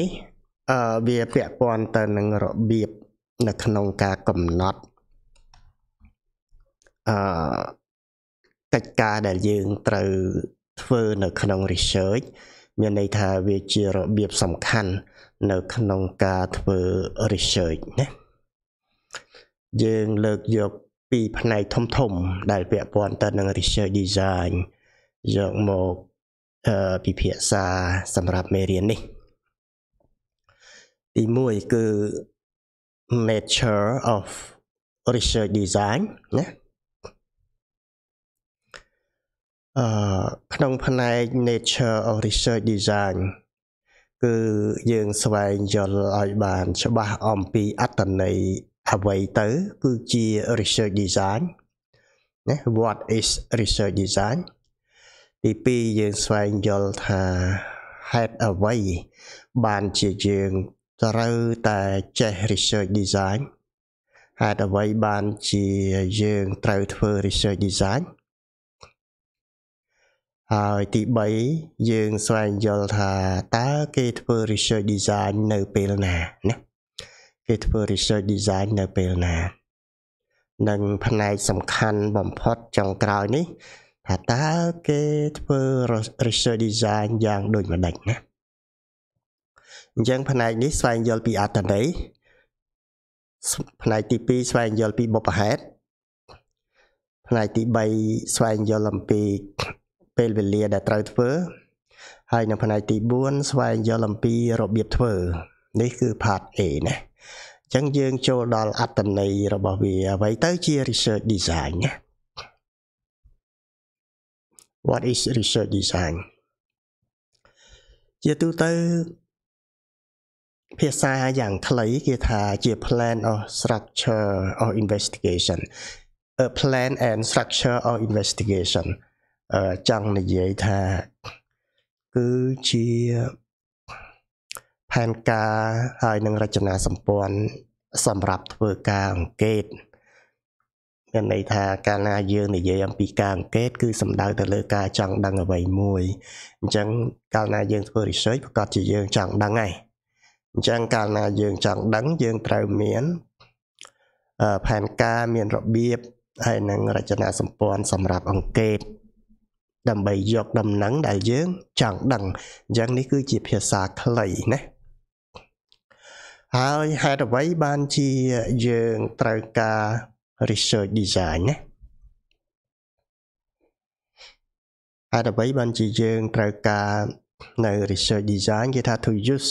នេះអឺវាពាក់ព័ន្ធទៅនឹងរបៀបនៅ ក្នុងការកំណត់អឺកិច្ចការដែលយើងត្រូវធ្វើនៅក្នុង research មានន័យថាវាជារបៀបសំខាន់នៅក្នុងការធ្វើ research ណាយើងលើកយកពីផ្នែកធំធំ ដែល ពាក់ព័ន្ធទៅនឹង research design យកមកអឺពិភាក្សាសម្រាប់មេរៀននេះទី1គឺ nature of research design ណាអឺក្នុងផ្នែក nature of research design គឺយើងស្វែងយល់ឲ្យបានច្បាស់អំពី អត្តន័យអ្វីទៅគឺជា research design ណា what is research design ទី2យើងស្វែងយល់ថាហេតុអ្វីបានជាយើងត្រូវតែចេះ research design ហេតុអ្វីបានជាយើងត្រូវធ្វើ research design ហើយទី3យើងស្វែងយល់ថាតើគេធ្វើ research design នៅពេលណាណាគេធ្វើ research design នៅពេលណា និងផ្នែកសំខាន់បំផុតចុងក្រោយនេះថាតើគេធ្វើ research design យ៉ាងដូចម្ដេចណាអញ្ចឹងផ្នែកនេះស្វែងយល់ពីអត្តន័យផ្នែកទី2ស្វែងយល់ពីបុព្វហេតុផ្នែកទី3ស្វែងយល់អំពី ពេលវេលា ដែលត្រូវធ្វើ ហើយ នៅ ផ្នែកទី4ស្វែងយល់អំពីរបៀបធ្វើ នេះគឺ part A ណាអញ្ចឹងយើង ចូលដល់អត្តន័យរបស់វាអ្វីទៅជា research design ណា What is research design ជាទូទៅភាសាយ៉ាងខ្លីគេថាជា plan of structure of investigation a plan and structure of investigation អឺចង់និយាយថាគឺជាផែនការហើយនឹងរចនាសម្ព័ន្ធសម្រាប់ធ្វើការអង្កេតមានន័យថាកាលណាយើងនិយាយអំពីការអង្កេតគឺសំដៅទៅលើ ការចង់ដឹងអ្វីមួយអញ្ចឹងកាលណាយើងធ្វើ research ប្រកាសជាយើង ចង់ដឹងហើយអញ្ចឹងកាលណាយើងចង់ដឹងយើងត្រូវមានផែនការមានរបៀបហើយនឹងរចនាសម្ព័ន្ធសម្រាប់អង្គកេត ដើម្បីយក ដំណឹងដែលយើងចង់ដឹងអញ្ចឹងនេះគឺជាភាសាខ្លីណាហើយហេតុអ្វីបានជាយើងត្រូវការ research design ណាហេតុអ្វីបានជាយើងត្រូវការនៅ research design គេថា to use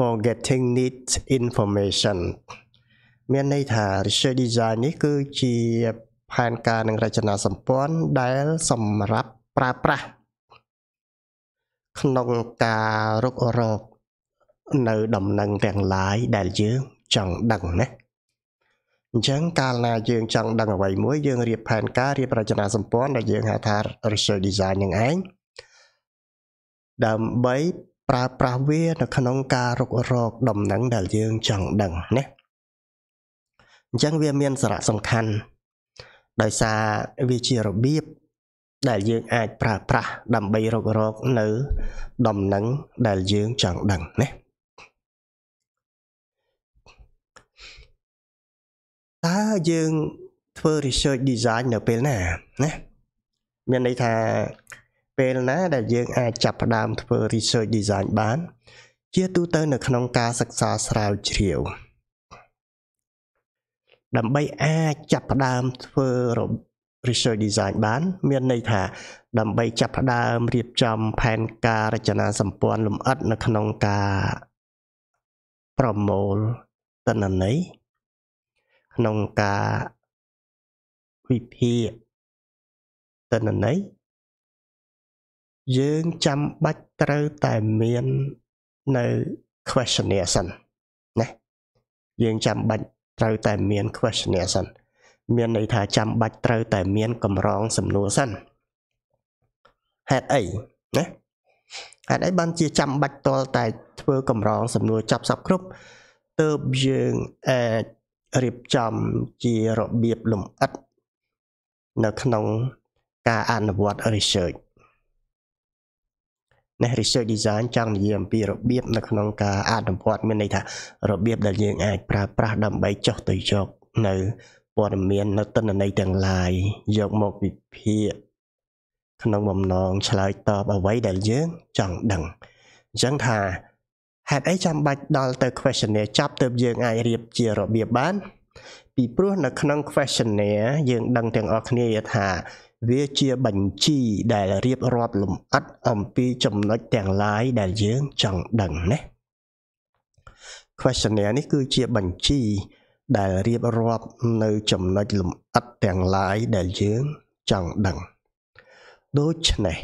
for getting need information មានន័យថា research design នេះគឺជាផែនការនិងរចនាសម្ព័ន្ធដែលសម្រាប់ប្រើប្រាស់ក្នុងការរករកនៅដំណឹងទាំងឡាយដែលយើងចង់ដឹងណាអញ្ចឹងកាលណាយើងចង់ដឹងអ្វីមួយយើងរៀបផែនការរៀបរចនាសម្ព័ន្ធដែលយើងហៅថា research design នឹងឯងដើម្បីប្រើប្រាស់វានៅក្នុងការរុករកដំណឹងដែលយើងចង់ដឹងណាអញ្ចឹងវាមានសារៈសំខាន់ដោយសារវាជារបៀបដែលយើង អាចប្រើប្រាស់ដើម្បីរុករកនៅ ដំណឹងដែលយើងចង់ដឹងណាតើយើងធ្វើ research design នៅពេលណាណាមានន័យថាពេលណា ដែលយើងអាចចាប់ផ្ដើមធ្វើ research design បាន ជាទូទៅ នៅក្នុងការសិក្សាស្រាវជ្រាវដើម្បីអាចចាប់ផ្ដើមធ្វើ research design បាន មានន័យថា ដើម្បីចាប់ផ្ដើមរៀបចំ ផែនការរចនាសម្ព័ន្ធលម្អិតនៅក្នុងការប្រមូលតនន័យក្នុងការវិភាគតនន័យយើងចាំបាច់ត្រូវតែមាននៅ questionnaire សិនណាយើងចាំបាច់ត្រូវតែមាន questionnaire សិនមានន័យថាចាំបាច់ត្រូវតែ មានកម្រងសំណួរសិនហេតុអីណាហេតុអីបានជាចាំបាច់តលតែធ្វើកម្រងសំណួរចាប់សពគ្រប់ទើបយើងអាចរៀបចំជារបៀបលំអិតនៅក្នុងការអនុវត្ត research នេះ research design ចង់និយាយអំពីរបៀបនៅក្នុងការអនុវត្តមានន័យថារបៀបដែលយើងអាចប្រើប្រាស់ដើម្បីចុះទៅយកនៅព័ត៌មាននៅទិន្នន័យទាំង lain យកមកវិភាគក្នុងបំណងឆ្លើយតបអ្វីដែលយើងចង់ដឹងអញ្ចឹងថាហេតុអីចាំបាច់ដល់ទៅ questionnaire ចាប់ទើបយើងអាចរៀបជារបៀបបាន ពីព្រោះនៅក្នុង questionnaire យើងដឹងទាំងអស់គ្នាថាវាជាបញ្ជីដែលរៀបរាប់លម្អិតអំពីចំណុចទាំងឡាយដែលយើងចង់ដឹងណា questionnaire នេះគឺជាបញ្ជីដែលរៀបរាប់នៅចំណុចលម្អិតទាំងឡាយដែលយើងចង់ដឹងដូច្នេះ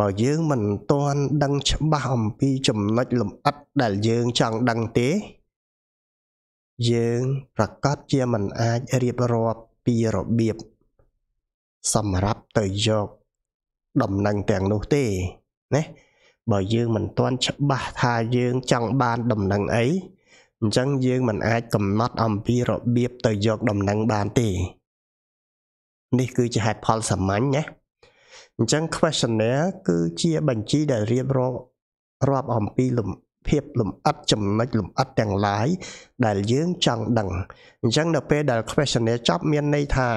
បើយើងមិនទាន់ដឹងច្បាស់អំពីចំណុចលម្អិតដែលយើងចង់ដឹងទេ យើងប្រកាសជាមិនអាចរៀបរាប់ពីរបៀបសម្រាប់ទៅយកដំណឹងទាំងនោះទេណាបើយើងមិនទាន់ច្បាស់ថាយើងចង់បានដំណឹងអីអញ្ចឹងយើងមិនអាចកំណត់អំពីរបៀបទៅយកដំណឹងបានទេ នេះគឺជាហេតុផលសាមញ្ញណាអញ្ចឹង questionnaire គឺជាបញ្ជីដែលរៀបរាប់រាប់អំពីលំភាពលំអិតចំណុចលំអិតទាំង lain ដែលយើងចង់ដឹងអញ្ចឹងនៅពេលដែល questionnaire ចប់មានន័យថា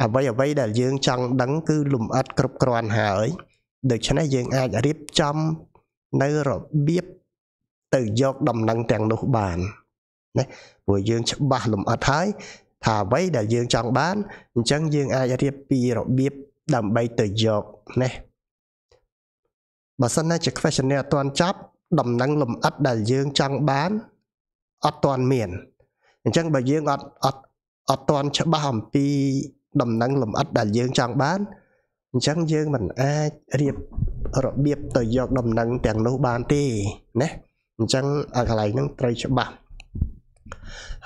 អ្វីអ្វីដែលយើងចង់ដឹងគឺលំអិតគ្រប់គ្រាន់ហើយដូច្នេះយើងអាចរៀបចំនៅរបៀបទៅយកដំណឹងទាំងនោះបានណាព្រោះយើងច្បាស់លំអិតហើយថាអ្វីដែលយើងចង់បានអញ្ចឹងយើងអាចរៀបពីរបៀបដើម្បីទៅយកណាបើសិនណាជា questionnaire អត់ទាន់ចប់ដំណឹងលំអិតដែលយើងចង់បានអត់ទាន់មាន អញ្ចឹងបើយើងអត់អត់អត់ទាន់ច្បាស់អំពីដំណឹងលម្អិតដែលយើងចង់បានអញ្ចឹងយើងមិនអាចរៀបរបៀបទៅយក ដំណឹងទាំងនោះបានទេណាអញ្ចឹងអាកន្លែងហ្នឹងត្រូវច្បាស់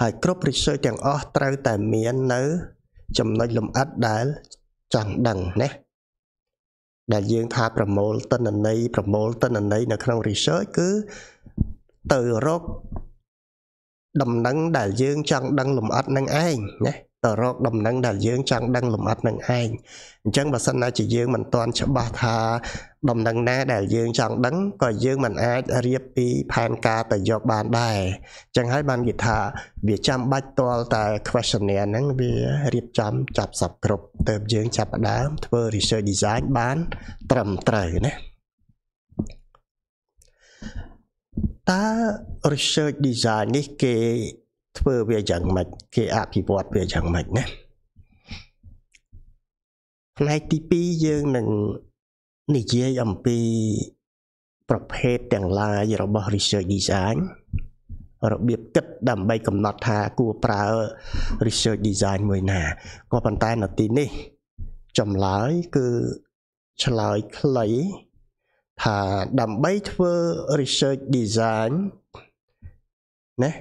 ហើយគ្រប់ research ទាំងអស់ត្រូវតែមាននៅ ចំណុចលម្អិតដែលចង់ដឹងណាដែលយើងថាប្រមូលទិន្នន័យប្រមូលទិន្នន័យនៅក្នុង research គឺទៅរកដំណឹងដែលយើងចង់ដឹងលម្អិតនឹងឯងណាទៅរកដំណឹងដែលយើងចង់ដឹងលម្អិតនឹងឯងអញ្ចឹងបើសិនណាជាយើងមិនទាន់ច្បាស់ថា ដំណឹងណាដែលយើងចង់ដឹងក៏យើងមិនអាចរៀបពី ផែនការទៅយកបាន ដែរអញ្ចឹងហើយបានគេថា វាចាំបាច់ទាល់តែ questionnaire ហ្នឹងវារៀបចំចាប់សពគ្រប់ទើបយើងចាប់ផ្ដើមធ្វើ research design បាន ត្រឹមត្រូវណាតើ research design នេះគេធ្វើវាយ៉ាងម៉េចគេអភិវឌ្ឍវាយ៉ាងម៉េចណាផ្នែកទី2យើងនឹងនិយាយអំពី ប្រភេទទាំង lain របស់ research design របៀបគិត ដើម្បីកំណត់ថាគួរប្រើ research design មួយណាក៏ប៉ុន្តែនៅទីនេះចម្លើយគឺឆ្លើយខ្លីថាដើម្បីធ្វើ research design ណា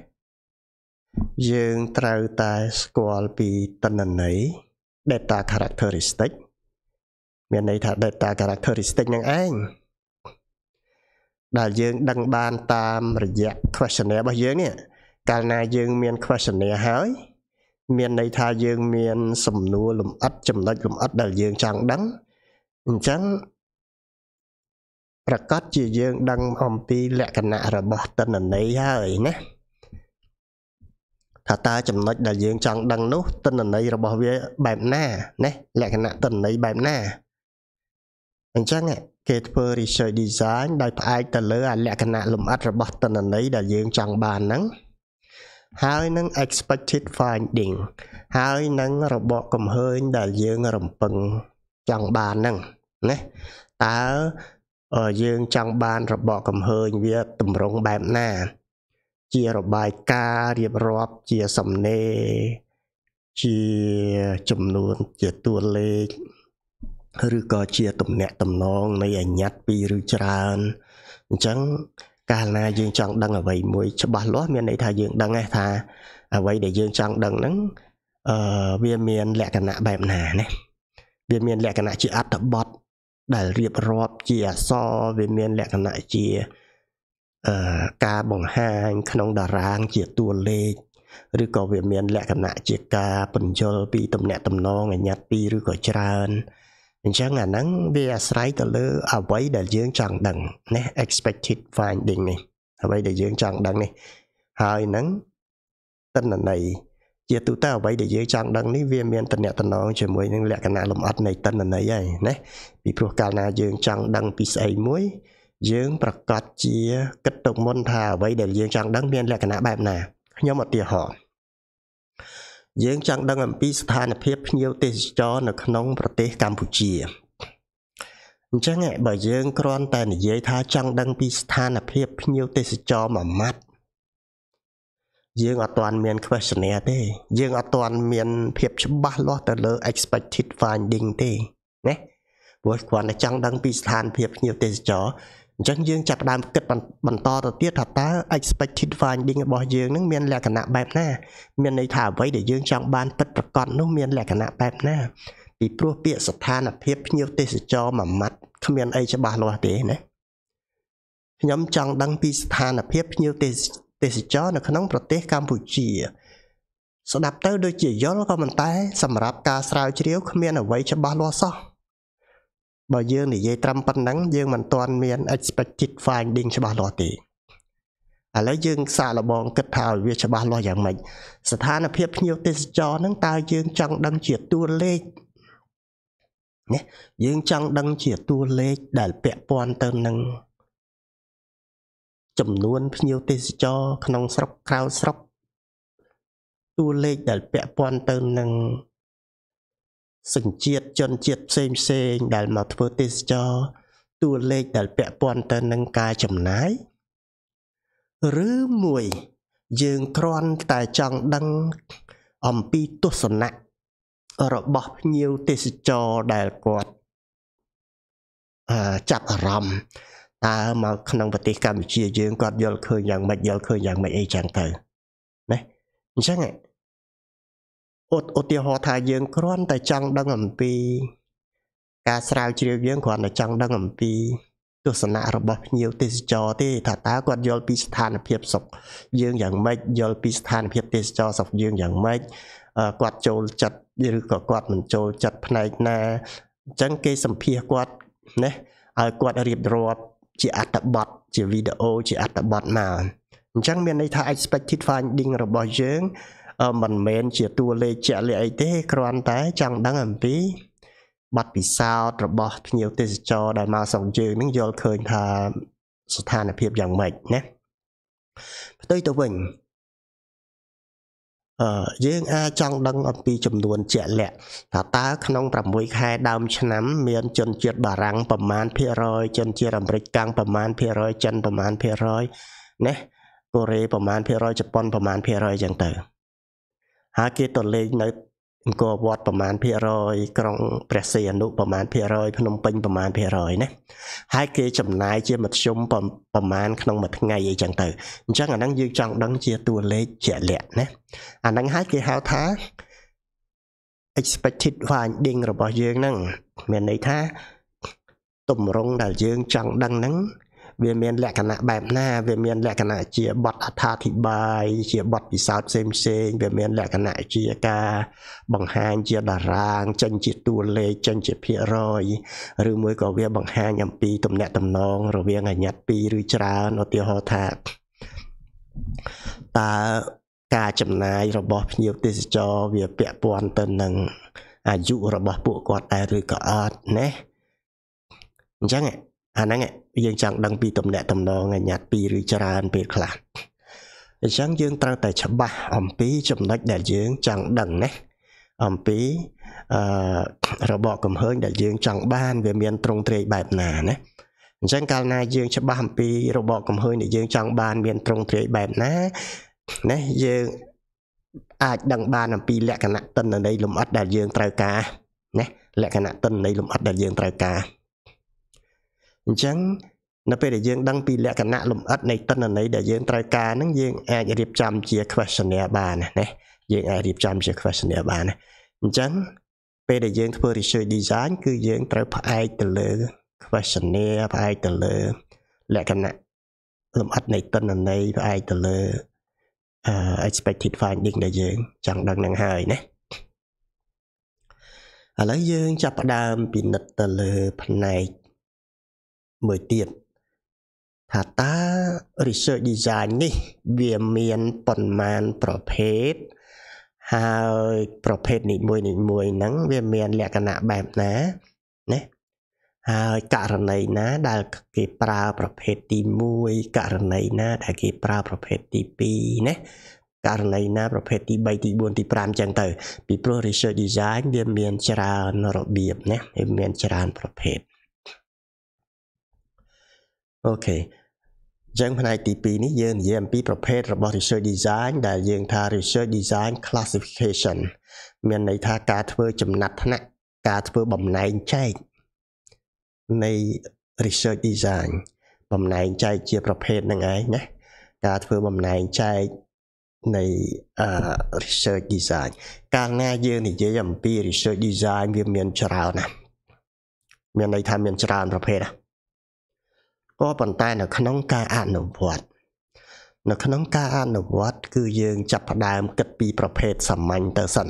យើងត្រូវតែស្គាល់ពីតនន័យ data characteristic មានន័យថា data characteristic នឹងឯងដែលយើងដឹងបានតាមរយៈ questionnaire របស់យើងនេះកាលណាយើងមាន questionnaire ហើយមានន័យថាយើងមាន សំណួរលម្អិតចំណុចលម្អិតដែលយើងចង់ដឹងអញ្ចឹងប្រកាសជាយើងដឹងអំពីលក្ខណៈរបស់តនន័យហើយណាថាតើចំណុចដែលយើងចង់ដឹងនោះតិន្ន័យរបស់វាបែបណាណាលក្ខណៈតិន្ន័យបែបណាអញ្ចឹងគេធ្វើ research design ដោយផ្អែកទៅលើអាលក្ខណៈលម្អិតរបស់តិន្នន័យដែលយើងចង់បានហ្នឹងហើយនឹង expected finding ហើយនឹងរបបកំហើញដែលយើងរំពឹងចង់បានហ្នឹងណាតើយើងចង់បានរបបកំហើញវាតម្រង់បែបណាជារបាយការណ៍រៀបរាប់ជាសំណេរជាចំនួនជាតួលេខឬក៏ជាទំនាក់ទំនងនៃអញ្ញត្តិពីរឬច្រើនអញ្ចឹងកាលណាយើងចង់ដឹងអ្វីមួយច្បាស់លាស់មានន័យថាយើងដឹងឯថាអ្វីដែលយើងចង់ដឹងហ្នឹងអឺវាមានលក្ខណៈបែបណាណាវាមានលក្ខណៈជាអត្ថបទដែលរៀបរាប់ជាអក្សរវាមានលក្ខណៈជាការបង្ហាញក្នុងតារាងជាតួលេខឬក៏វាមានលក្ខណៈជាការបញ្យលពីតំណែងតំណងអាញាត់ពីរឬក៏ច្រើនអញ្ចឹងអាហ្នឹងវាអាស្រ័យទៅលើអ្វីដែលយើងចង់ដឹងណា expected finding នេះអ្វីដែលយើងចង់ដឹងនេះ ហើយហ្នឹងតិន្នន័យជាទូទៅអ្វីដែលយើងចង់ដឹងនេះវាមានតំណែងតំណងជាមួយនឹងលក្ខណៈលម្អិតនៃតិន្នន័យហើយណាពីព្រោះកាលណាយើងចង់ដឹងពីស្អីមួយយើង ប្រកាសជាគិតទៅមុនថាអ្វីដែលយើងចង់ដឹងមានលក្ខណៈបែបណាខ្ញុំឧទាហរណ៍យើងចង់ដឹងអំពីស្ថានភាពភ្ញៀវទេសចរ នៅក្នុង ប្រទេសកម្ពុជាអញ្ចឹងបើយើងគ្រាន់តែនិយាយថាចង់ដឹងពីស្ថានភាព ភ្ញៀវទេសចរមួយម៉ាត់យើងអត់ទាន់មាន questionnaire ទេ យើងអត់ទាន់មានភាពច្បាស់លាស់ទៅលើ expected finding ទេណាព្រោះគ្រាន់តែចង់ដឹងពីស្ថានភាពភ្ញៀវទេសចរអញ្ចឹងយើងចាប់ផ្ដើមគិតបន្តទៅទៀតថាតើ expected finding របស់យើងនឹងមានលក្ខណៈបែបណាមានន័យថាអ្វីដែលយើងចង់បានពិតប្រាកដនោះមាន លក្ខណៈបែបណាពីព្រោះពាក្យស្ថានភាពភ្ញៀវទេសចរមួយម៉ាត់គ្មានអីច្បាស់លាស់ទេណាខ្ញុំចង់ដឹងពីស្ថានភាពភ្ញៀវទេសទេសចរនៅ ក្នុងប្រទេសកម្ពុជា ស្ដាប់ទៅដូចជាយល់ក៏ប៉ុន្តែ សម្រាប់ការស្រាវជ្រាវគ្មានអ្វីច្បាស់លាស់សោះបើយើងនិយាយត្រឹមប៉ុណ្ណឹងយើងមិនទាន់មាន expected finding ច្បាស់លាស់ទេឥឡូវយើង សាកល្បងគិតថាឲ្យវាច្បាស់លាស់យ៉ាងម៉េចស្ថានភាពភ្ញៀវទេសចរហ្នឹងតើយើងចង់ដឹងជាតួលេខណាយើងចង់ដឹងជាតួលេខដែលពាក់ព័ន្ធទៅនឹងចំនួនភ្ញៀវទេសចរក្នុងស្រុកក្រៅស្រុកតួលេខដែលពាក់ព័ន្ធទៅនឹងសញ្ជាតិជនជាតិផ្សេងផ្សេងដែលមកធ្វើទេសចរតួលេខដែល ពាក់ព័ន្ធទៅនឹងការចំណាយឬមួយ យើងគ្រាន់តែចង់ដឹង អំពីទស្សនៈរបស់ភ្ញៀវទេសចរដែលគាត់អឺចាប់អារម្មណ៍តើមកក្នុងប្រទេសកម្ពុជាយើងគាត់យល់ឃើញយ៉ាងម៉េចយល់ឃើញយ៉ាងម៉េចអីចឹងទៅណាអញ្ចឹងឧទាហរណ៍ថាយើងគ្រាន់តែចង់ដឹងអំពី ការស្រាវជ្រាវយើងគ្រាន់តែចង់ដឹងអំពីទស្សនៈរបស់ភ្ញៀវទេសចរទេ ថាតើគាត់យល់ពីស្ថានភាពសុខយើងយ៉ាងម៉េចយល់ពីស្ថានភាព ទេសចរសុខយើងយ៉ាងម៉េចគាត់ចូលចិត្តឬក៏គាត់មិនចូលចិត្តផ្នែកណាអញ្ចឹងគេសម្ភាសគាត់ណាឲ្យគាត់រៀបរាប់ជាអត្ថបទជាវីដេអូជាអត្ថបទមកអញ្ចឹងមានន័យថា expected finding របស់យើងមិនមែនជាតួលេខជាក់លាក់អីទេគ្រាន់តែចង់ដឹងអំពីប័ណ្ណពិសោធន៍របស់ភ្ញៀវទេសចរ ដែលមកសង្ជើងនឹងយល់ឃើញថាស្ថានភាពយ៉ាងម៉េចណាផ្ទុយទៅវិញអឺយើងអាចចង់ដឹងអំពី ចំនួន ជាក់លាក់ ថាតើក្នុង6ខែ ដើម ឆ្នាំ មានជនជាតិបារាំងប្រមាណភាគរយជនជាតិអាមេរិកកាំងប្រមាណភាគរយចិនប្រមាណភាគរយណាកូរ៉េប្រមាណភាគរយជប៉ុនប្រមាណភាគរយអញ្ចឹងទៅហើយគេទៅលេងនៅអង្គរវត្តប្រមាណភាគរយក្រុងព្រះសីហនុប្រមាណភាគរយភ្នំពេញប្រមាណភាគរយណាហើយគេចំណាយជាមធ្យមប្រមាណក្នុងមួយថ្ងៃអីចឹងទៅអញ្ចឹងអាហ្នឹងយើងចង់ដឹងជាតួលេខជាក់លាក់ណាអាហ្នឹងហើយគេហៅថា expected finding របស់យើងហ្នឹងមានន័យថាទម្រង់ដែលយើងចង់ដឹងហ្នឹងវាមានលក្ខណៈបែបណាវាមានលក្ខណៈជាបទអត្ថាធិប្បាយជាបទពិសោធន៍ផ្សេងផ្សេង វាមាន លក្ខណៈជាការបង្ហាញជាតារាងចេញជាតួលេខចេញជាភាគរយឬមួយក៏វា បង្ហាញអំពីទំនាក់ទំនងរវាងអាញាត់ពីរឬច្រើនឧទាហរណ៍ថាតើការចំណាយរបស់ភ្ញៀវទេសចរ វា ពាក់ព័ន្ធទៅនឹងអាយុរបស់ពួកគាត់ដែរឬក៏អត់ណាអញ្ចឹងអាហ្នឹងយើងចង់ដឹងពីទំនាក់ទំនងញ៉ាត់ពីរឬច្រើនពេលខ្លះអញ្ចឹងយើងត្រូវតែច្បាស់អំពីចំណុចដែលយើងចង់ដឹងណាអំពីអឺរបបកំហើញដែលយើងចង់បាន វាមានត្រង់ត្រេកបែបណាណាអញ្ចឹងកាលណាយើងច្បាស់អំពីរបបកំហើញដែលយើងចង់បាន មានត្រង់ត្រេកបែបណាណាយើងអាចដឹងបានអំពីលក្ខណៈតិន្នន័យលំអិតដែលយើងត្រូវការណាលក្ខណៈតិន្នន័យលំអិតដែលយើងត្រូវការអញ្ចឹងនៅពេលដែលយើងដឹងពីលក្ខណៈលម្អិតនៃទិន្នន័យដែលយើងត្រូវការហ្នឹងយើងអាចរៀបចំជា questionnaire បានណាយើងអាចរៀបចំជា questionnaire បានណាអញ្ចឹងពេលដែលយើងធ្វើ research design គឺយើងត្រូវផ្អែកទៅលើ questionnaire ផ្អែកទៅលើលក្ខណៈលម្អិតនៃទិន្នន័យផ្អែកទៅលើ expected finding ដែលយើងចង់ដឹងនឹងហើយណាឥឡូវយើងចាប់ផ្ដើមពិនិត្យទៅលើផ្នែកមួយទៀតថាតើ research design នេះវាមានប៉ុន្មានប្រភេទហើយប្រភេទនីមួយនីមួយហ្នឹងវាមានលក្ខណៈបែបណាណាហើយករណីណាដែលគេប្រើប្រភេទទី1ករណីណាដែលគេប្រើប្រភេទទី2ណាករណីណាប្រភេទទី3ទី4ទី5អញ្ចឹងទៅ ពីព្រោះ research design វាមានច្រើនរបៀបណាវាមានច្រើនប្រភេទអូខេចឹងផ្នែកទី2នេះយើងនិយាយអំពីប្រភេទរបស់ research design ដែលយើងថា research design classification មានន័យថាការធ្វើចំណាត់ថ្នាក់ ការធ្វើបំណែងចែកនៃ research design បំណែងចែកជាប្រភេទហ្នឹងឯងណាការធ្វើបំណែងចែកនៃ research design កាលណាយើងនិយាយអំពី research design វាមាន ច្រើនណាស់មានន័យថាមានច្រើនប្រភេទណាក៏ប៉ុន្តែនៅក្នុងការអនុវត្ត នៅក្នុងការអនុវត្តគឺយើងចាប់ផ្ដើមគិតពីប្រភេទសាមញ្ញទៅសិន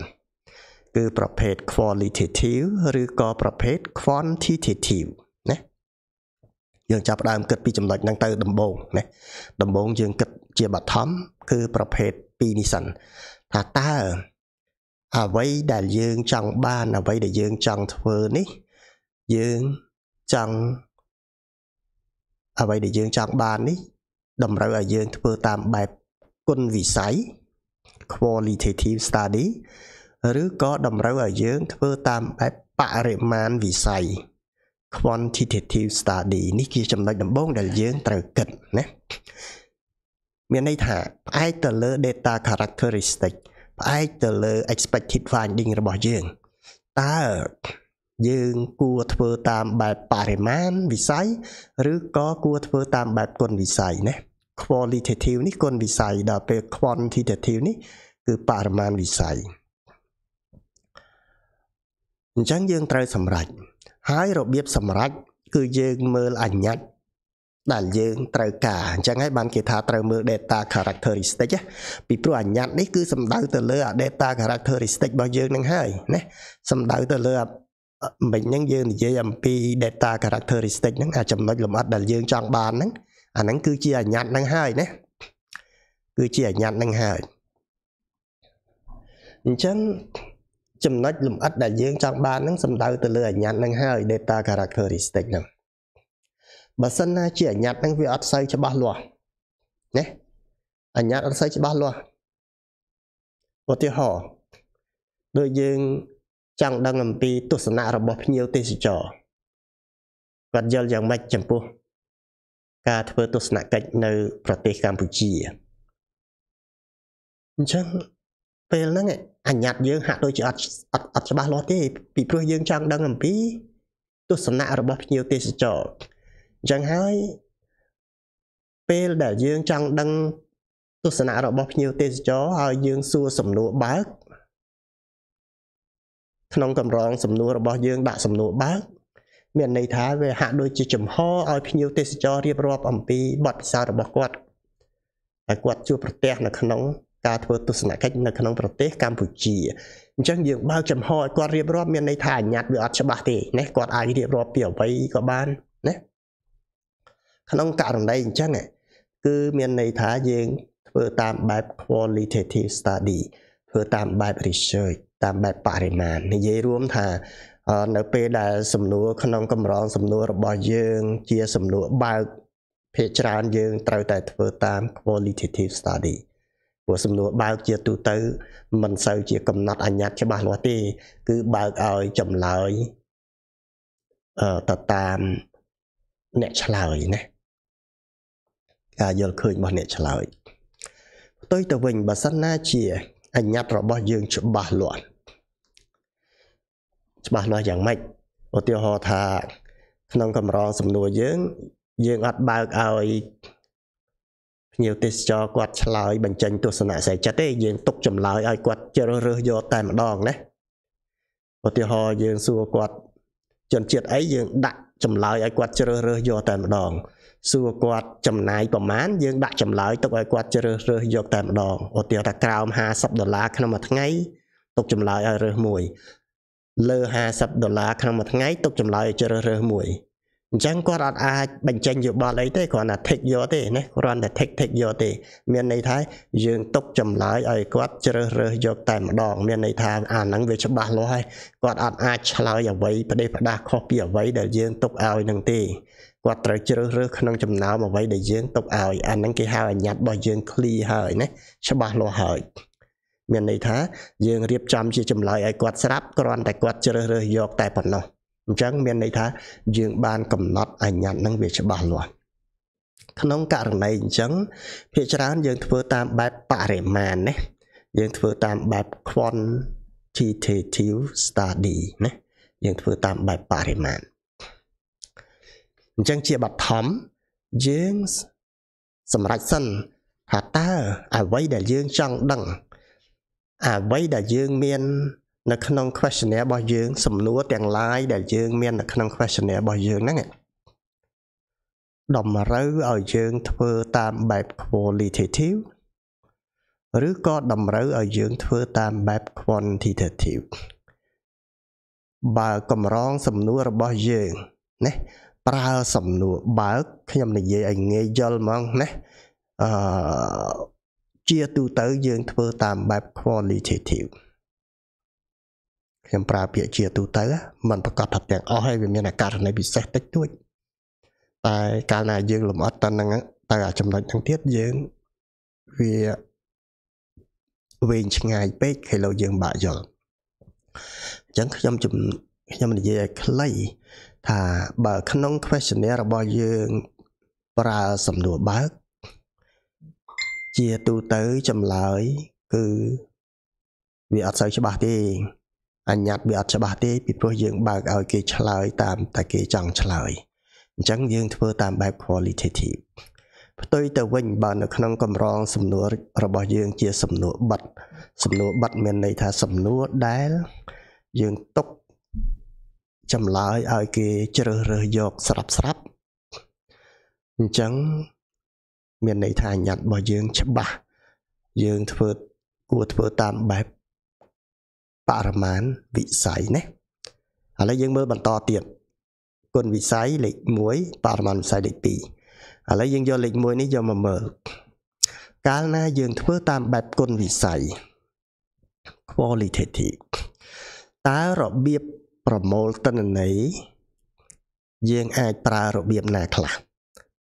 គឺប្រភេទ qualitative ឬក៏ប្រភេទ quantitative ណាយើងចាប់ផ្ដើម គិតពីចំណុចហ្នឹងទៅដំបូងណាដំបូងយើងគិតជាបឋមគឺប្រភេទ2នេះសិនថាតើអ្វីដែលយើងចង់បានអ្វីដែលយើងចង់ធ្វើនេះ យើងចង់អ្វីដែលយើងចង់បាននេះតម្រូវឲ្យយើង ធ្វើតាមបែបគុណវិស័យ qualitative study ឬក៏តម្រូវឲ្យយើងធ្វើតាមបែបបរិមាណវិស័យ quantitative study នេះជាចំណុចដំបូងដែលយើងត្រូវគិតណាមានន័យថាផ្អែកទៅលើ data characteristic ផ្អែកទៅលើ expected finding របស់យើងតើយើងគួរធ្វើតាមបែបបរិមាណវិស័យឬក៏គួរធ្វើតាមបែបគុណវិស័យណា qualitative នេះគុណវិស័យដល់ពេល quantitative នេះគឺបរិមាណវិស័យអញ្ចឹងយើងត្រូវសម្រេចហើយរបៀបសម្រេចគឺយើងមើលអញ្ញត្តិដែលយើងត្រូវការអញ្ចឹងហើយបានគេថាត្រូវមើល data characteristic ពីព្រោះអញ្ញត្តិនេះគឺសំដៅទៅលើ data characteristic របស់យើងនឹងហើយណាសំដៅទៅលើមិញហ្នឹងយើងនិយាយអំពី data characteristic ហ្នឹងអាចំណុចលម្អិតដែលយើងចង់បានហ្នឹងអាហ្នឹងគឺជាអញ្ញត្តិហ្នឹងហើយណាគឺជាអញ្ញត្តិហ្នឹងហើយអញ្ចឹងចំណុចលម្អិតដែលយើងចង់បានហ្នឹងសំដៅ ទៅលើអញ្ញត្តិហ្នឹងហើយ data characteristic ហ្នឹងបើសិនណាជាអញ្ញត្តិហ្នឹងវាអត់សូវច្បាស់លាស់ណាអញ្ញត្តិអត់សូវច្បាស់លាស់ឧទាហរណ៍ដូចយើងចង់ដឹងអំពី ទស្សនៈរបស់ ភ្ញៀវទេសចរគាត់យល់យ៉ាងម៉េចចំពោះការធ្វើទស្សនកិច្ចនៅប្រទេសកម្ពុជាអញ្ចឹងពេលហ្នឹងអញ្ញត្តិយើងហាក់ដូចជាអត់អត់ច្បាស់លាស់ទេពីព្រោះយើងចង់ដឹងអំពីទស្សនៈរបស់ភ្ញៀវទេសចរអញ្ចឹងហើយពេលដែលយើងចង់ដឹងទស្សនៈរបស់ភ្ញៀវទេសចរ ហើយយើងសួរសំណួរបើកក្នុងកម្រងសំណួររបស់យើងដាក់សំណួរបើកមានន័យថាវាហាក់ដូចជាចំហឲ្យភ្ញៀវទេសចររៀបរាប់អំពីបទពិសោធន៍របស់គាត់ហើយគាត់ជួបប្រទះនៅក្នុងការធ្វើទស្សនកិច្ចនៅក្នុងប្រទេសកម្ពុជាអញ្ចឹងយើងបើកចំហឲ្យគាត់រៀបរាប់ មានន័យថាអញ្ញាតវាអត់ច្បាស់ទេណាគាត់អាចរៀបរាប់ពីអ្វីក៏បានណាក្នុងករណីអញ្ចឹងគឺមានន័យថាយើងធ្វើតាមបែប qualitative study ធ្វើតាមបែប research តាមបែបបរិមាណនិយាយរួមថា នៅពេលដែលសំណួរក្នុង កម្រងសំណួររបស់យើងជា សំណួរបើកភាគច្រើន យើង ត្រូវតែធ្វើតាម qualitative study ព្រោះសំណួរ បើកជាទូទៅមិនសូវជាកំណត់អញ្ញត្តិច្បាស់លាស់ទេគឺបើកឲ្យចម្លើយអឺទៅតាមអ្នកឆ្លើយណាការយល់ឃើញរបស់អ្នកឆ្លើយផ្ទុយទៅវិញបើសិនណាជា អញ្ញត្តិរបស់យើងច្បាស់លាស់ច្បាស់លាស់យ៉ាងម៉េចឧទាហរណ៍ថា ក្នុងកម្រងសំណួរយើង យើងអត់បើកឲ្យភ្ញៀវទេសចរគាត់ឆ្លើយបញ្ចេញទស្សនៈសេចក្ដីចិត្តទេយើងទុកចម្លើយឲ្យគាត់ជ្រើសរើសយកតែម្ដងណាឧទាហរណ៍យើងសួរគាត់ជនជាតិអីយើង ដាក់ចម្លើយឲ្យគាត់ជ្រើសរើសយកតែម្ដងសួរគាត់ចំណាយប្រមាណយើងដាក់ចម្លើយទុកឲ្យគាត់ជ្រើសរើសយកតែម្ដងឧទាហរណ៍ថាក្រោម50ដុល្លារក្នុងមួយថ្ងៃទុកចម្លើយឲ្យរើសមួយលើ50ដុល្លារក្នុងមួយថ្ងៃទុកចម្លើយជ្រើសរើសមួយអញ្ចឹងគាត់អត់អាចបញ្ចេញយោបល់អីទេគ្រាន់តែ tick យកទេណាគ្រាន់តែ tick tick យកទេ មានន័យថាយើងទុកចម្លើយឲ្យគាត់ជ្រើសរើសយកតែម្ដង មានន័យថាអាហ្នឹងវាច្បាស់លាស់ហើយគាត់អត់អាចឆ្លើយអ្វីផ្ដេសផ្ដាសខុសពីអ្វីដែលយើងទុកឲ្យនឹងទេគាត់ត្រូវជ្រើសរើសក្នុងចំណោមអ្វីដែលយើងទុកឲ្យអាហ្នឹងគេហៅអញ្ញត្តិរបស់យើង clear ហើយណាច្បាស់លាស់ហើយមានន័យថាយើងរៀបចំជាចម្លើយឲ្យគាត់ស្រាប់គ្រាន់តែគាត់ជ្រើសរើសយក តែប៉ុណ្ណោះអញ្ចឹងមានន័យថា យើងបានកំណត់អញ្ញត្តិនឹងវាច្បាស់លាស់ក្នុងករណីអញ្ចឹងភាគច្រើនយើងធ្វើតាមបែបបរិមាណណាយើងធ្វើតាមបែប quantitative study ណាយើងធ្វើតាមបែបបរិមាណអញ្ចឹងជាបឋមយើងសម្រេចសិនថាតើអ្វីដែលយើងចង់ដឹងអ្វីដែលយើងមាននៅក្នុង questionnaire របស់យើងសំណួរទាំង lain ដែលយើងមាននៅក្នុង questionnaire របស់យើងហ្នឹងតម្រូវឲ្យយើងធ្វើតាមបែប qualitative ឬក៏តម្រូវឲ្យយើងធ្វើតាមបែប quantitative បើកម្រងសំណួររបស់យើងណាប្រើសំណួរបើខ្ញុំនិយាយឲ្យងាយយល់ហ្មងណាអឺជាទូទៅ យើងធ្វើតាមបែប qualitative ខ្ញុំប្រើពាក្យជា ទូទៅมันប្រកាសថាទាំងអស់ហើយវាមានអាករណីពិសេសតិចតួចតែកាលណាយើងលំអិតទៅនឹងទៅអាចំណុចហ្នឹងទៀតយើងវាវែងឆ្ងាយពេកហើយលោកយើងបាក់យល់អញ្ចឹងខ្ញុំខ្ញុំនិយាយឲ្យខ្លី ថាបើក្នុង questionnaire របស់យើងប្រើសំណួរបើកជាទូទៅចម្លើយគឺវាអត់សូវច្បាស់ទេអញ្ញត្តិវាអត់ច្បាស់ទេពីព្រោះយើងបើកឲ្យគេឆ្លើយ តាមតែគេចង់ឆ្លើយអញ្ចឹងយើងធ្វើតាមបែប qualitative ផ្ទុយទៅវិញបើនៅក្នុងកម្រងសំណួរ របស់យើងជាសំណួរបិទសំណួរបិទមានន័យថាសំណួរដែល យើងຕົកចម្លើយឲ្យគេជ្រើសរើសយកស្រាប់ស្រាប់អញ្ចឹងមានន័យថាអញ្ញត្តិរបស់យើងច្បាស់យើងធ្វើគួរធ្វើតាមបែបបរមាណវិស័យណាឥឡូវយើងមើលបន្តទៀតគុណវិស័យលេខ1បរមាណវិស័យលេខ2ឥឡូវយើងយកលេខ1នេះយកមកមើលកាលណា យើង ធ្វើតាមបែបគុណវិស័យ qualitative តើរបៀបប្រមូលតិន្នន័យយើងអាចប្រើរបៀបណាខ្លះ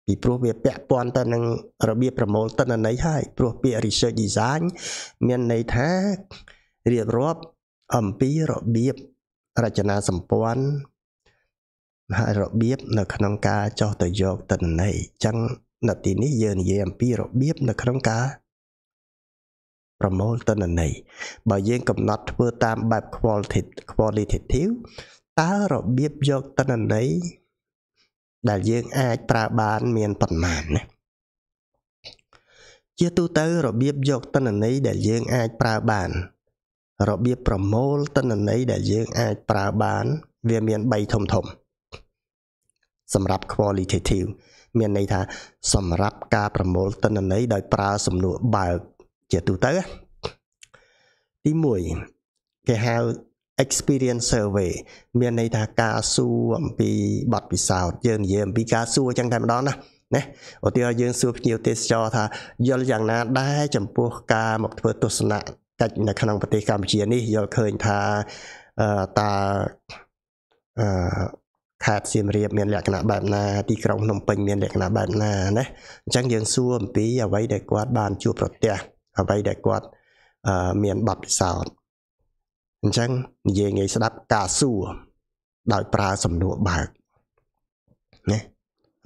ពីព្រោះវាពាក់ព័ន្ធទៅនឹងរបៀបប្រមូលទិន្នន័យហើយព្រោះពាក្យ research design មានន័យថា រៀបរាប់អំពីរបៀបរចនាសម្ព័ន្ធហើយរបៀបនៅក្នុងការចោះទៅយកទិន្នន័យអញ្ចឹងនៅទីនេះយើងនិយាយអំពីរបៀបនៅក្នុងការប្រមូលទិន្នន័យបើយើងកំណត់ធ្វើតាមបែប qualitative តើរបៀបយកទិន្នន័យដែលយើងអាច ប្រើបាន មានប៉ុន្មានណាជាទូទៅរបៀបយកតនន័យដែលយើងអាចប្រើបាន របៀបប្រមូលតនន័យដែលយើងអាចប្រើបាន វាមាន3ធំធំ សម្រាប់ qualitative មានន័យថា សម្រាប់ការ ប្រមូលតនន័យដោយ ប្រើសំណួរបើកជាទូទៅ ទី1គេហៅ experience survey មានន័យថាការសួរអំពីបទពិសោធន៍យើងនិយាយអំពីការសួរចឹងតែម្ដងណាណាឧទាហរណ៍យើងសួរភ្ញៀវទេសចរថាយល់យ៉ាងណាដែរចំពោះការមកធ្វើទស្សនកិច្ចនៅក្នុងប្រទេសកម្ពុជានេះយល់ឃើញថាតើអឺខេត្តសៀមរាបមានលក្ខណៈបែបណាទីក្រុងភ្នំពេញមានលក្ខណៈបែបណាណាអញ្ចឹងយើងសួរអំពីអ្វីដែលគាត់បានជួបប្រទះអ្វីដែលគាត់មានបទពិសោធន៍អញ្ចឹងនិយាយងាយស្ដាប់ការសួរដោយប្រើសំណួរបើកណា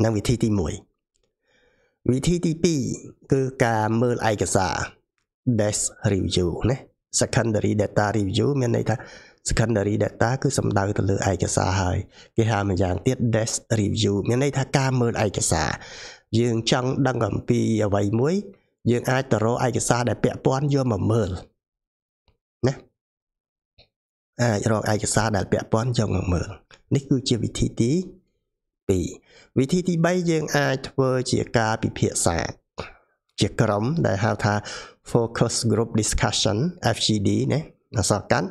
នឹងវិធីទី1វិធីទី2គឺការមើលឯកសារ desk review ណា secondary data review មានន័យថា secondary data គឺសំដៅទៅលើឯកសារហើយគេហៅម្យ៉ាងទៀត desk review មានន័យថាការមើលឯកសារយើងចង់ដឹងអំពីអ្វីមួយ យើង អាចទៅរកឯកសារដែលពាក់ព័ន្ធយកមកមើលណាអាចរកឯកសារដែលពាក់ព័ន្ធយកមកមើលនេះគឺជាវិធីទី2វិធីទី3យើងអាចធ្វើជាការពិភាក្សាជាក្រុមដែលហៅថា focus group discussion FGD ណាអសរកាត់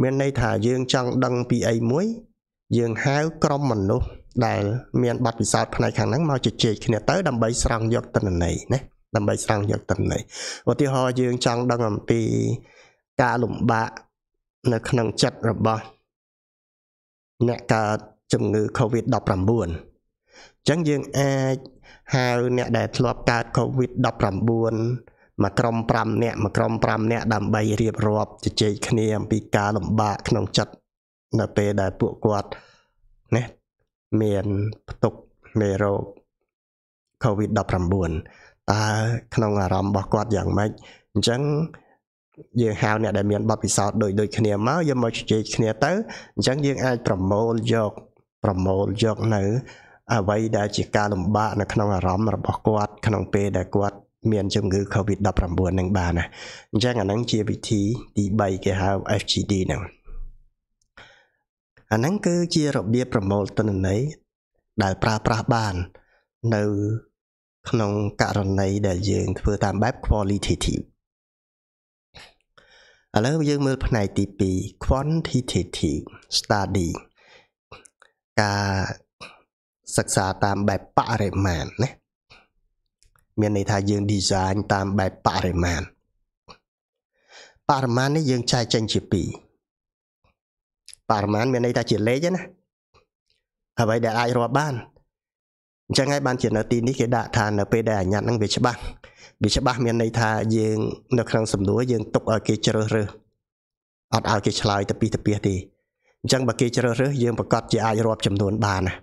មានន័យថាយើងចង់ដឹងពីអីមួយ យើងហៅក្រុមមនុស្សដែល មានបទពិសោធន៍ផ្នែកខាងហ្នឹងមកជជែកគ្នាទៅដើម្បីស្រង់យកទិន្នន័យណាដើម្បីស្រង់យកទិន្នន័យឧទាហរណ៍យើងចង់ដឹងអំពីការលំបាកនៅក្នុងចិត្តរបស់ អ្នកកើតជំងឺ Covid-19 អញ្ចឹងយើងអាចហៅអ្នកដែលធ្លាប់កើត Covid-19 មួយក្រុម5នាក់មួយក្រុម5នាក់ដើម្បីរៀបរាប់ជជែកគ្នាអំពីការលំបាកក្នុងចិត្តនៅពេលដែលពួកគាត់ណាមានផ្ទុកមេរោគ COVID-19 តើក្នុងអារម្មណ៍របស់គាត់យ៉ាងម៉េចអញ្ចឹងយើងហៅអ្នកដែលមានបទពិសោធន៍ដូចដូចគ្នាមកយើងមកជជែកគ្នាទៅអញ្ចឹងយើងអាចប្រមូលយកប្រមូលយកនៅអ្វីដែលជាការលំបាកនៅក្នុងអារម្មណ៍របស់គាត់ក្នុងពេលដែលគាត់មានជំងឺ Covid-19 នឹងបានណាអញ្ចឹងអាហ្នឹងជាវិធីទី3គេហៅ FGD ហ្នឹងអាហ្នឹងគឺជារបៀបប្រមូលទិន្នន័យដែលប្រើប្រាស់បាននៅ ក្នុងករណីដែលយើងធ្វើតាមបែប qualitative ឥឡូវយើងមើលផ្នែកទី2 quantitative study ការសិក្សាតាមបែបបរិមាណណាមានន័យថាយើង design តាមបែបបរិមាណបរិមាណនេះយើងចែកចេញជា2បរិមាណមានន័យថាជាលេខណាអ្វីដែលអាចរាប់បានអញ្ចឹងហើយបានជានៅទីនេះគេដាក់ថានៅពេលដែលអាញាត់នឹងវាច្បាស់វាច្បាស់មានន័យថាយើងនៅក្នុងសំណួរយើងទុកឲ្យគេជ្រើសរើសអត់ឲ្យគេឆ្លើយទៅពីទៅពីទេអញ្ចឹងបើគេជ្រើសរើសយើងប្រកាសជាអាចរាប់ចំនួនបានណា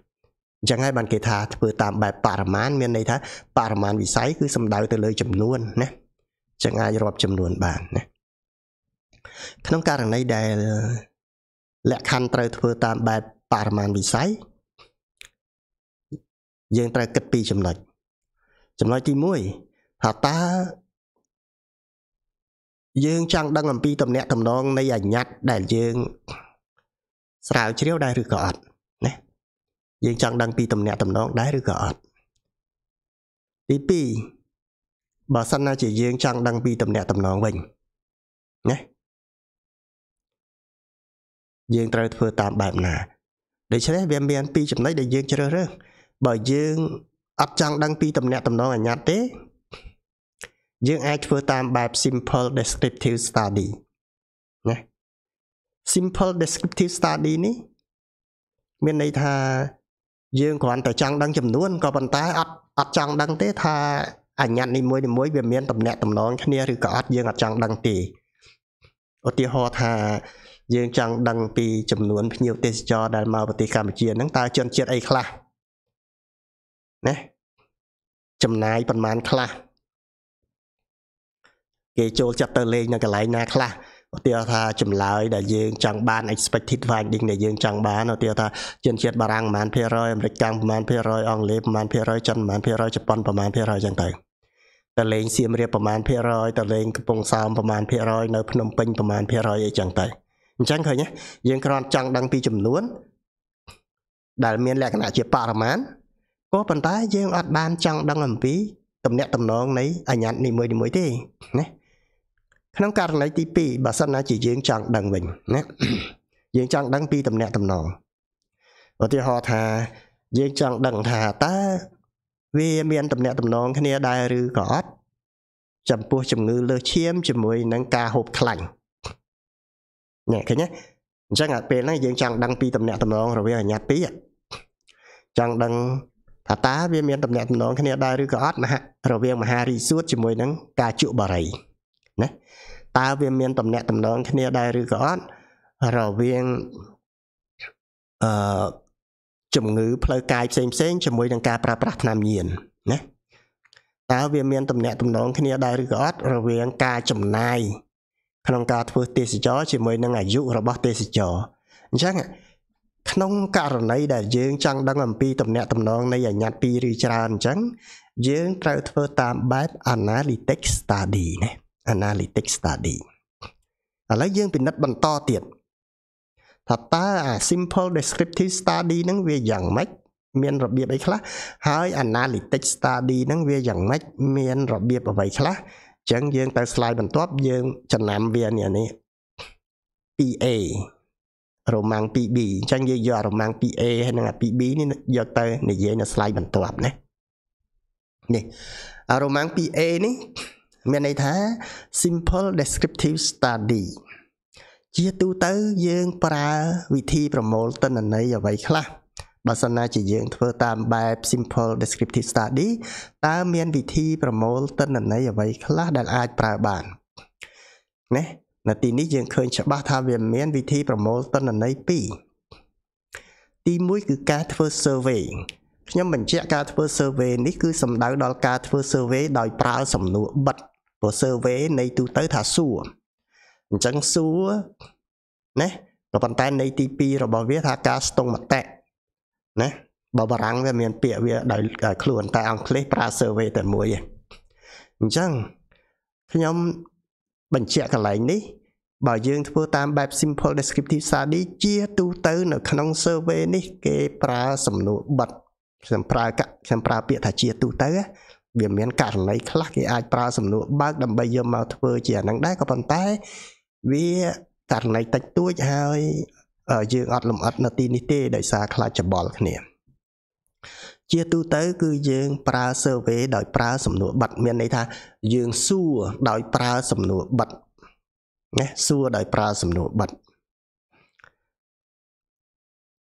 អញ្ចឹងហើយបានគេថាធ្វើតាមបែបបរិមាណមានន័យថាបរិមាណវិស័យគឺសំដៅទៅលើចំនួនណាអញ្ចឹងអាចរាប់ចំនួនបានណាក្នុងករណីដែល លក្ខខណ្ឌត្រូវធ្វើតាមបែបបរិមាណវិស័យយើងត្រូវគិតពីចំណុចចំណុចទី1ថាតើយើងចង់ដឹងអំពីតំណាក់តំណងនៃអញ្ញត្តិដែលយើងស្រាវជ្រាវដែរឬក៏អត់ណាយើងចង់ដឹងពីតំណាក់តំណងដែរឬក៏អត់ទី2បើសិនណាជាយើងចង់ដឹងពីតំណាក់តំណងវិញណាយើងត្រូវធ្វើតាមបែបណាដូច្នេះវាមាន ពីរចំណុចដែលយើងជ្រើសរើសបើយើងអត់ចង់ដឹងពីតំណាក់តំណងអញ្ញត្តិទេយើងអាចធ្វើតាមបែប simple descriptive study ណា simple descriptive study នេះមានន័យថាយើងគ្រាន់តែចង់ដឹងចំនួនក៏ប៉ុន្តែអត់អត់ចង់ដឹងទេថាអញ្ញត្តិនីមួយនីមួយវាមានតំណាក់តំណងគ្នាឬក៏អត់យើងអត់ចង់ដឹងទេឧទាហរណ៍ថាយើងចង់ដឹងពី ចំនួនភ្ញៀវទេសចរ ដែលមកប្រទេសកម្ពុជាហ្នឹងតើជនជាតិអីខ្លះណាចំណាយប៉ុន្មានខ្លះគេចូលចិត្តទៅលេងនៅកន្លែងណាខ្លះឧទាហរណ៍ថាចម្លើយដែលយើងចង់បាន expected finding ដែលយើងចង់បានឧទាហរណ៍ថាជនជាតិបារាំងប្រហែលភាគរយអាមេរិកកាំងប្រហែលភាគរយអង់គ្លេសប្រហែលភាគរយចិនប្រហែលភាគរយជប៉ុនប្រហែលភាគរយអញ្ចឹងទៅទៅលេងសៀមរាបប្រហែលភាគរយទៅលេងកំពង់សោមប្រហែលភាគរយនៅភ្នំពេញប្រហែលភាគរយអីចឹងទៅអញ្ចឹងឃើញទេយើងគ្រាន់ចង់ដឹងពីចំនួនដែលមានលក្ខណៈជាបរិមាណក៏ប៉ុន្តែយើងអត់បានចង់ដឹង អំពីតំណាក់តំណងនៃអញ្ញាតនីមួយៗទេណាក្នុងករណីទី2បើសិនណាជាយើងចង់ដឹងវិញណាយើងចង់ដឹងពីតំណែងតំណងឧទាហរណ៍ថាយើងចង់ដឹងថាតើវាមានតំណែងតំណងគ្នាដែរឬក៏អត់ចំពោះជំងឺលើសឈាមជាមួយនឹងការហូបខ្លាញ់ណែឃើញទេអញ្ចឹងអាពេលហ្នឹងយើងចង់ដឹងពី តំណែងតំណងរវាងអាញាត់ពីរចង់ដឹងថាតើវាមានតំណែងតំណងគ្នា ដែរឬក៏អត់មហារវាងមហារីសួតជាមួយនឹងការជក់បារីតើវាមានតំណែងតំណងគ្នា ដែរឬក៏អត់រវាងអឺជំងឺផ្លូវកាយផ្សេងផ្សេងជាមួយនឹងការប្រើប្រាស់ថ្នាំញៀនណាតើវាមានតំណែងតំណងគ្នាដែរឬក៏អត់រវាង ការចំណាយក្នុងការធ្វើទេសចរ ជាមួយនឹងអាយុរបស់ទេសចរអញ្ចឹងក្នុងករណីដែលយើងចង់ដឹងអំពីតំណែងតំណងនៃអាញាត់2ឬច្រើនអញ្ចឹងយើងត្រូវធ្វើតាមបែប analytic study ណា analytic study ឥឡូវយើង ពិនិត្យបន្តទៀតថាតើអា simple descriptive study ហ្នឹងវាយ៉ាងម៉េចមានរបៀបអីខ្លះ ហើយ analytic study ហ្នឹងវាយ៉ាងម៉េចមានរបៀបអ្វីខ្លះអញ្ចឹងយើងទៅ slide បន្ទាប់យើងចំណាំវានេះនេះ 2A រ៉ូម៉ាំង 2B អញ្ចឹងយើងយករ៉ូម៉ាំង 2A ហើយនឹងអា 2B នេះយកទៅ និយាយនៅ slide បន្ទាប់ណានេះអារ៉ូម៉ាំង 2A នេះមានន័យថា simple descriptive study ជាទូទៅយើងប្រើវិធីប្រមូលទិន្នន័យអ្វីខ្លះបើសិនណាជាយើងធ្វើតាមបែប simple descriptive study តើមានវិធីប្រមូលទិន្នន័យអ្វីខ្លះដែលអាចប្រើបានណានៅទីនេះយើងឃើញច្បាស់ថាវាមានវិធីប្រមូលទិន្នន័យ2ទី1គឺការធ្វើ survey ខ្ញុំបញ្ជាក់ការធ្វើ survey នេះគឺសំដៅដល់ការធ្វើ survey ដោយប្រើសំណួរបិទព្រោះ survey នៃទូទៅថាសួរអញ្ចឹងសួរណាក៏ប៉ុន្តែនៃទី2របស់វាថាការស្ទង់មតិណាបើបារាំងវាមាន ពាក្យវាដោយខ្លួនតែអង់គ្លេសប្រើ survey តែមួយឯងអញ្ចឹងខ្ញុំបញ្ជាក់កន្លែងនេះ បើយើង ធ្វើតាមបែប simple descriptive study ជាទូទៅ នៅ ក្នុង survey នេះ គេ ប្រើសំណួរបិទខ្ញុំប្រើខ្ញុំប្រើពាក្យថាជាទូទៅវាមានករណីខ្លះគេអាចប្រើសំណួរបើកដើម្បីយកមកធ្វើជាអាហ្នឹងដែរក៏ប៉ុន្តែ វាករណីតិចតួចហើយយើងអត់លំអិតនៅទីនេះទេដោយសារខ្លាចច្បល់គ្នា ជាទូទៅ គឺយើង ប្រើ survey ដោយ ប្រើសំណួរបិទមានន័យថា យើងសួរដោយប្រើសំណួរបិទណាសួរដោយប្រើសំណួរបិទ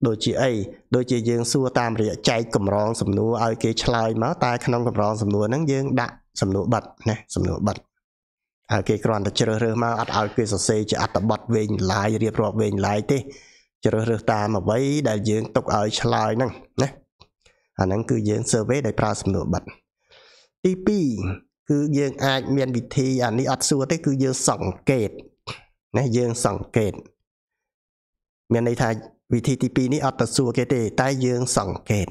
ដូចជាអីដូចជាយើងសួរតាមរយៈចែកកម្រងសំណួរឲ្យគេឆ្លើយមកតែក្នុងកម្រងសំណួរហ្នឹងយើងដាក់សំណួរបិទណាសំណួរបិទហើយគេគ្រាន់តែជ្រើសរើសមកអត់ឲ្យគេសរសេរជាអត្ថបទវែងឡាយរៀបរាប់វែងឡាយទេជ្រើសរើសតាមអ្វីដែលយើងទុកឲ្យឆ្លើយហ្នឹងណាអាហ្នឹងគឺយើង survey ដោយប្រើសំណួរបិទទី2គឺយើងអាចមានវិធីអានេះអត់សួរទេ គឺយើងសង្កេតណាយើងសង្កេតមានន័យថាវិធីទី2នេះអត់ទៅសួរគេទេតែយើងសង្កេត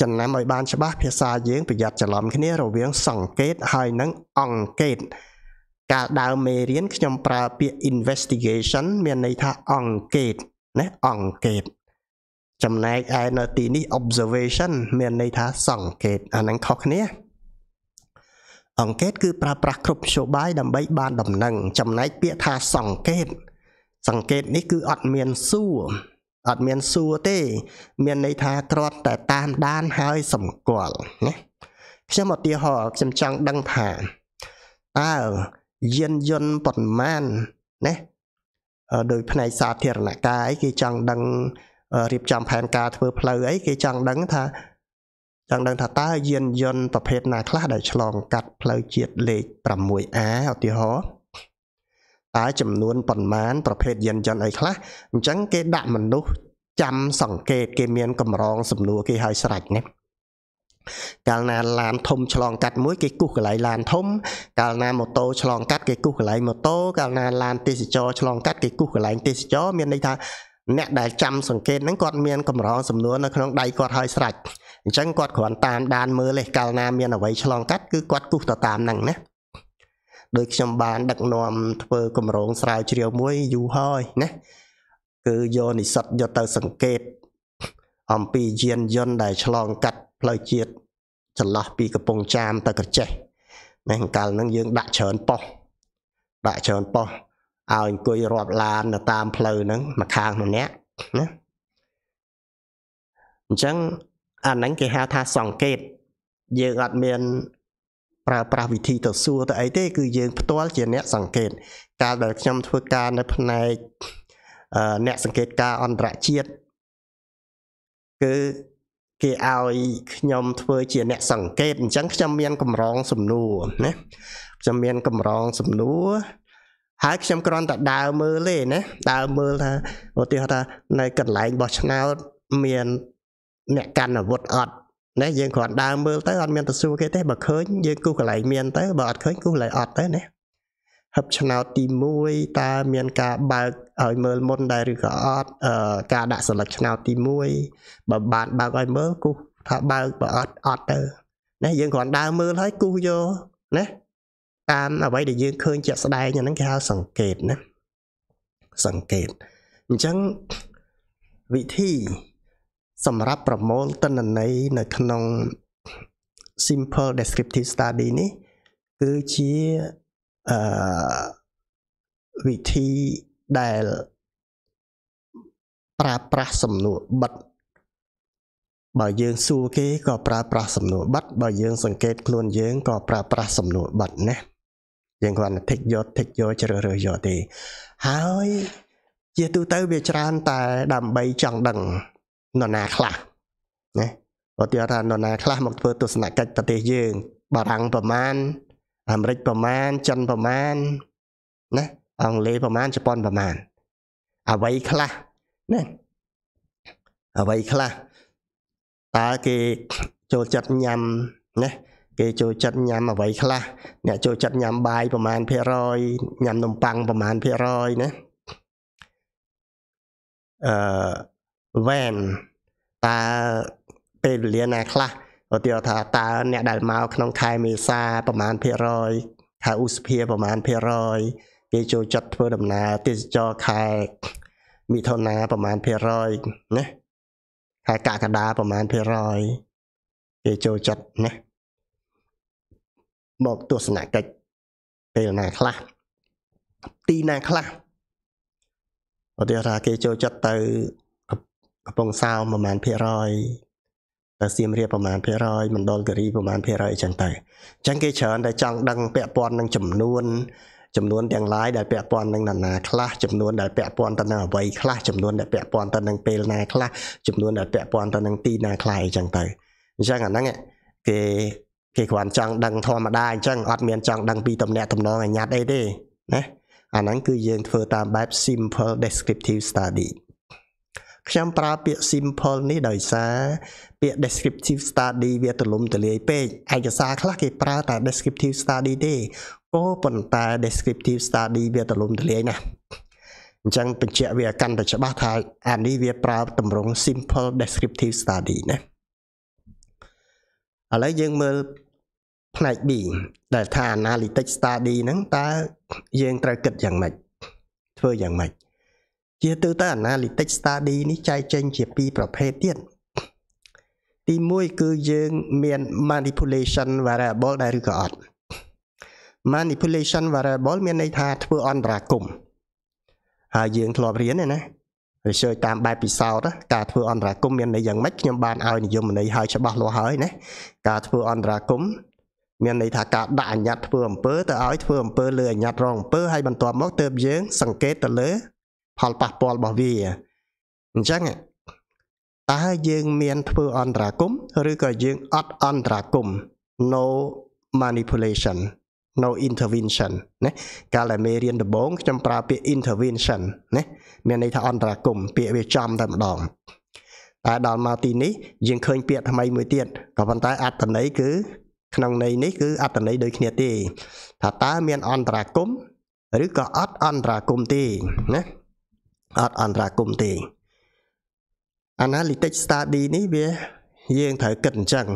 ចំណាំឲ្យបានច្បាស់ភាសាយើងប្រយ័ត្នច្រឡំគ្នារវាងសង្កេតហើយនឹងអង្កេត កាលដើមមេរៀនខ្ញុំប្រើពាក្យ investigation មានន័យថាអង្កេតណាអង្កេត ចំណែកឯនៅទីនេះ observation មានន័យថាសង្កេត អាហ្នឹងខុសគ្នា អង្កេត គឺប្រើប្រាស់គ្រប់មធ្យោបាយដើម្បីបានដំណឹងចំណែកពាក្យថាសង្កេតគសង្កេតនេះគឺអត់មានសួរអត់មានសួរទេ មានន័យថាគ្រាន់តែតាមដានហើយសម្គាល់ណាខ្ញុំឧទាហរណ៍ខ្ញុំចង់ដឹងថាតើយានយន្តប៉ុន្មានណាដោយផ្នែកសាធារណកាយគេចង់ដឹងរៀបចំផែនការធ្វើផ្លូវអីគេចង់ដឹងថា ចង់ដឹងថាតើយានយន្តប្រភេទណាខ្លះដែលឆ្លងកាត់ផ្លូវជាតិលេខ 6A ឧទាហរណ៍តើចំនួនប៉ុន្មានប្រភេទយានយន្តអីខ្លះអញ្ចឹងគេដាក់មនុស្សចាំសង្កេតគេមាន កម្រងសំណួរគេឲ្យស្រេចណាកាលណាឡានធំឆ្លងកាត់មួយគេគូសកន្លែងឡានធំកាលណាម៉ូតូឆ្លងកាត់គេគូសកន្លែងម៉ូតូកាលណាឡានទេសចរឆ្លងកាត់គេគូសកន្លែងទេសចរមានន័យថាអ្នកដែលចាំសង្កេតហ្នឹងគាត់មានកម្រងសំណួរនៅក្នុងដៃគាត់ឲ្យស្រេចអញ្ចឹងគាត់គ្រាន់តាមដានមើលទេកាលណាមានអ្វីឆ្លងកាត់គឺគាត់គូសទៅតាមហ្នឹងណាដោយខ្ញុំបានដឹកនាំធ្វើគម្រោងស្រាវជ្រាវមួយយូរហើយណាគឺយកនិស្សិតយកទៅសង្កេត អំពីយានយន្តដែលឆ្លង កាត់ ផ្លូវជាតិចន្លោះពីកំពង់ចាមទៅក្រចេះណាកាលហ្នឹងយើងដាក់ច្រើនប៉ុស្តិ៍ដាក់ច្រើនប៉ុស្តិ៍ឲ្យអង្គុយរាប់ឡានទៅតាមផ្លូវហ្នឹងមកខាងម្នាក់ណាអញ្ចឹងអាហ្នឹងគេហៅថាសង្កេត យើងអត់មានប្រើប្រាស់វិធីទៅសួរទៅអីទេគឺយើងផ្ទាល់ជាអ្នក សង្កេត កាលដែលខ្ញុំធ្វើការនៅផ្នែកអ្នកសង្កេតការអន្តរជាតិគឺគេឲ្យខ្ញុំ ធ្វើជាអ្នកសង្កេតអញ្ចឹងខ្ញុំមានកម្រងសំណួរណាខ្ញុំមានកម្រងសំណួរហើយខ្ញុំគ្រាន់តែដើរមើលទេណាដើរមើលថាឧទាហរណ៍ថានៅកន្លែងបោះឆ្នោតមាន អ្នកកាន់អាវុធអត់ណាយើងគ្រាន់ដើរមើលទៅអត់មានទៅសួរគេទេបើឃើញយើងគូសកន្លែងមាន ទៅបើអត់ឃើញគូសកន្លែងអត់ទៅណាហឹបឆ្នោតទី1តើមានការបើកឲ្យមើលមុនដែរឬក៏អត់ការដាក់សិលឹកឆ្នោតទី1បើបានបើកឲ្យមើលគូសថាបើកបើអត់អត់ទៅណាយើងគ្រាន់ដើរមើលហើយគូសយកណាតាមអ្វីដែលយើងឃើញជាក់ស្ដែងហ្នឹងគេហៅសង្កេតណាសង្កេតអញ្ចឹងវិធីសម្រាប់ប្រមូលទិន្នន័យនៅក្នុង simple descriptive study នេះគឺជាអឺវិធីដែលប្រើប្រាស់សំណួរបិទបើយើងសួរគេក៏ប្រើប្រាស់សំណួរបិទបើយើងសង្កេតខ្លួនយើងក៏ប្រើប្រាស់សំណួរបិទណាយើងគ្រាន់តែ tick យក tick យកជ្រើសរើសយកទេ ហើយជាទូទៅវាច្រើន តែដើម្បីចង់ដឹងនរណា ខ្លះណាឧទាហរណ៍ថានរណា ខ្លះមកធ្វើទស្សនកិច្ចប្រទេសយើង បារាំងប្រមាណអាមេរិកប្រមាណចិនប្រមាណណាអង់គ្លេសប្រមាណជប៉ុនប្រមាណអ្វីខ្លះណាអ្វីខ្លះតើគេចូលចិត្តញ៉ាំណាគេចូលចិត្តញ៉ាំអ្វីខ្លះអ្នកចូលចិត្តញ៉ាំបាយប្រមាណភាគរយញ៉ាំនំប៉័ងប្រមាណភាគរយណាអឺ van តើពេលវេលាណាខ្លះឧទាហរណ៍ថាតើអ្នកដែលមកក្នុងខែមេសាប្រមាណភាគរយខែឧសភាប្រមាណភាគរយ គេចូលចិត្តធ្វើដំណើរទេសចរខែមិថុនាប្រមាណភាគរយណាខែកក្កដាប្រមាណភាគរយ គេចូលចិត្តណាមកទស្សនកិច្ចពេលណាខ្លះទីណាខ្លះឧទាហរណ៍គេចូលចិត្តទៅកំពង់សោមប្រហែលភាគរយទៅសៀមរាបប្រហែលភាគរយមណ្ឌលគិរីប្រហែលភាគរយអញ្ចឹងទៅអញ្ចឹងគេច្រើនតែចង់ដឹងពាក់ព័ន្ធនឹងចំនួន ចំនួនទាំង lain ដែលពាក់ព័ន្ធនឹងនរណាខ្លះចំនួនដែលពាក់ព័ន្ធទៅនឹងអវ័យខ្លះចំនួនដែលពាក់ព័ន្ធទៅនឹងពេលណាខ្លះចំនួនដែលពាក់ព័ន្ធទៅនឹងទីណាខ្លះអញ្ចឹងទៅអញ្ចឹងអាហ្នឹងគេគេគ្រាន់ចង់ដឹងធម្មតាអញ្ចឹងអត់មានចង់ដឹងពីតំណាក់តំណងអញ្ញត្តិអីទេណាអាហ្នឹងគឺយើងធ្វើតាមបែប simple descriptive study ខ្ញុំប្រើពាក្យ simple នេះដោយសារពាក្យ descriptive study វាទលំទលាយពេកឯកសារខ្លះគេប្រើតែ descriptive study ទេក៏ប៉ុន្តែ descriptive study វាទលំទលាយណាស់អញ្ចឹងបញ្ជាក់វាកាន់តែច្បាស់ថាអានេះវា ប្រើតម្រង់ simple descriptive study ណាឥឡូវយើងមើលផ្នែក B ដែលថា analytic study ហ្នឹងតើយើងត្រូវគិតយ៉ាងម៉េចធ្វើយ៉ាងម៉េចជាទៅទៅ analytic study នេះចែកចេញជាពីរប្រភេទទៀតទី1គឺយើងមាន manipulation variable ដែរឬក៏អត់ manipulation variable មានន័យថាធ្វើអន្តរាគមហើយយើងធ្លាប់រៀនណា research តាមបែបពិសោធន៍ការធ្វើអន្តរាគម មានន័យយ៉ាងម៉េចខ្ញុំបានឲ្យនិយមន័យឲ្យច្បាស់លាស់ហើយណាការធ្វើអន្តរាគមមានន័យថាការដាក់អញ្ញត្តិធ្វើអំពើទៅឲ្យធ្វើអំពើលើអញ្ញត្តិរងអំពើហើយបន្ទាប់មកទើបយើងសង្កេតទៅលើផលប៉ះពាល់របស់វាអញ្ចឹងតើយើងមានធ្វើអន្តរាគមឬក៏យើងអត់អន្តរាគម no manipulation no intervention ណាកាលតែមេរៀនដំបូងខ្ញុំប្រើពាក្យ intervention ណាមានន័យថាអន្តរាគមពាក្យវាចំតែម្ដងតែដល់មកទីនេះយើងឃើញពាក្យថ្មីមួយទៀតក៏ប៉ុន្តែអត្តន័យគឺក្នុងន័យនេះគឺអត្តន័យដូចគ្នាទេថាតើមាន អន្តរាគមឬក៏អត់អន្តរាគមទេណាអត់អន្តរាគមទេ analytic study នេះវា យើងត្រូវគិតអញ្ចឹង